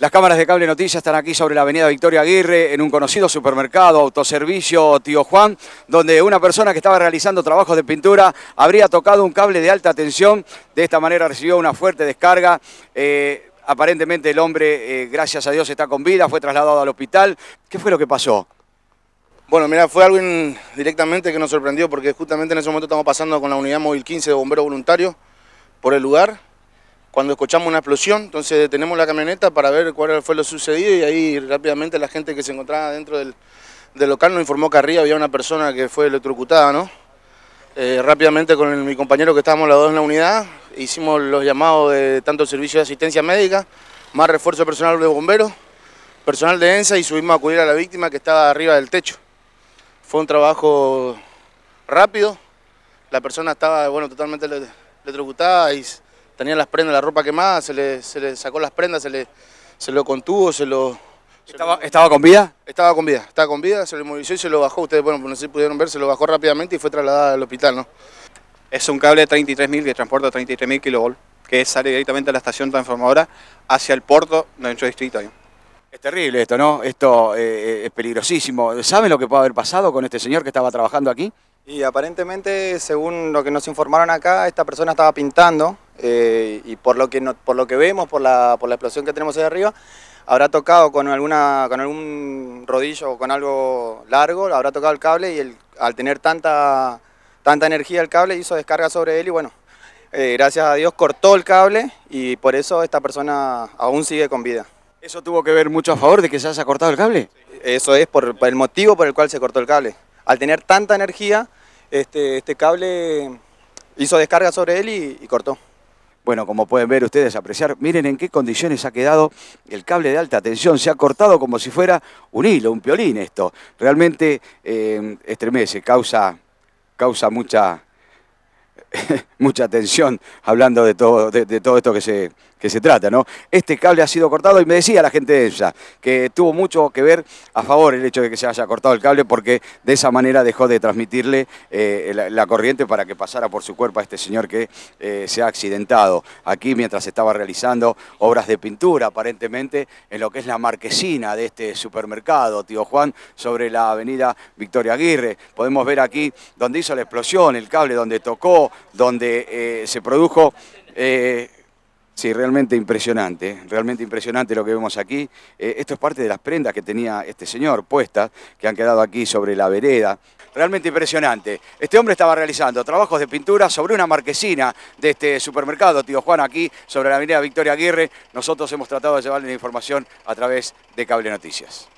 Las cámaras de cable noticias están aquí sobre la avenida Victoria Aguirre, en un conocido supermercado, autoservicio Tío Juan, donde una persona que estaba realizando trabajos de pintura habría tocado un cable de alta tensión. De esta manera recibió una fuerte descarga. Eh, aparentemente el hombre, eh, gracias a Dios, está con vida, fue trasladado al hospital. ¿Qué fue lo que pasó? Bueno, mira, fue algo directamente que nos sorprendió porque justamente en ese momento estamos pasando con la unidad móvil 15 de bomberos voluntarios por el lugar cuando escuchamos una explosión, entonces detenemos la camioneta para ver cuál fue lo sucedido y ahí rápidamente la gente que se encontraba dentro del, local nos informó que arriba había una persona que fue electrocutada, ¿no? Eh, rápidamente con mi compañero que estábamos los dos en la unidad, hicimos los llamados de tanto servicio de asistencia médica, más refuerzo personal de bomberos, personal de ENSA y subimos a acudir a la víctima que estaba arriba del techo. Fue un trabajo rápido, la persona estaba bueno, totalmente electrocutada y Tenía las prendas, la ropa quemada, se le, se le sacó las prendas, se le, se lo contuvo, se lo... ¿Estaba, con vida? Estaba con vida, estaba con vida, se lo movilizó y se lo bajó. Ustedes, bueno, no sé si pudieron ver, se lo bajó rápidamente y fue trasladada al hospital, ¿no? Es un cable de 33.000 que transporta 33.000 kilovolts, que sale directamente a la estación transformadora hacia el puerto de nuestro distrito. Es terrible esto, ¿no? Esto eh, eh, es peligrosísimo. ¿Saben lo que puede haber pasado con este señor que estaba trabajando aquí? Y aparentemente, según lo que nos informaron acá, esta persona estaba pintando eh, y por lo que por lo que vemos, por la, por la explosión que tenemos ahí arriba, habrá tocado con alguna, con algún rodillo o con algo largo, habrá tocado el cable y al tener tanta, tanta energía el cable hizo descarga sobre él y bueno, eh, gracias a Dios cortó el cable y por eso esta persona aún sigue con vida. ¿Eso tuvo que ver mucho a favor de que se haya cortado el cable? Eso es por, el motivo por el cual se cortó el cable. Al tener tanta energía, este, este cable hizo descarga sobre él y cortó. Bueno, como pueden ver ustedes, apreciar, miren en qué condiciones ha quedado el cable de alta tensión. Se ha cortado como si fuera un hilo, un piolín esto. Realmente eh, estremece, causa, causa mucha mucha atención hablando de todo, de, todo esto que se, que se trata, ¿no? Este cable ha sido cortado y me decía la gente de ella que tuvo mucho que ver a favor el hecho de que se haya cortado el cable porque de esa manera dejó de transmitirle eh, la, corriente para que pasara por su cuerpo a este señor que eh, se ha accidentado aquí mientras estaba realizando obras de pintura aparentemente en lo que es la marquesina de este supermercado, tío Juan, sobre la avenida Victoria Aguirre. Podemos ver aquí donde hizo la explosión, el cable donde tocó, donde eh, se produjo... Eh, sí, realmente impresionante, realmente impresionante lo que vemos aquí. Eh, esto es parte de las prendas que tenía este señor puestas, que han quedado aquí sobre la vereda. Realmente impresionante. Este hombre estaba realizando trabajos de pintura sobre una marquesina de este supermercado, tío Juan, aquí, sobre la avenida Victoria Aguirre. Nosotros hemos tratado de llevarle la información a través de Cable Noticias.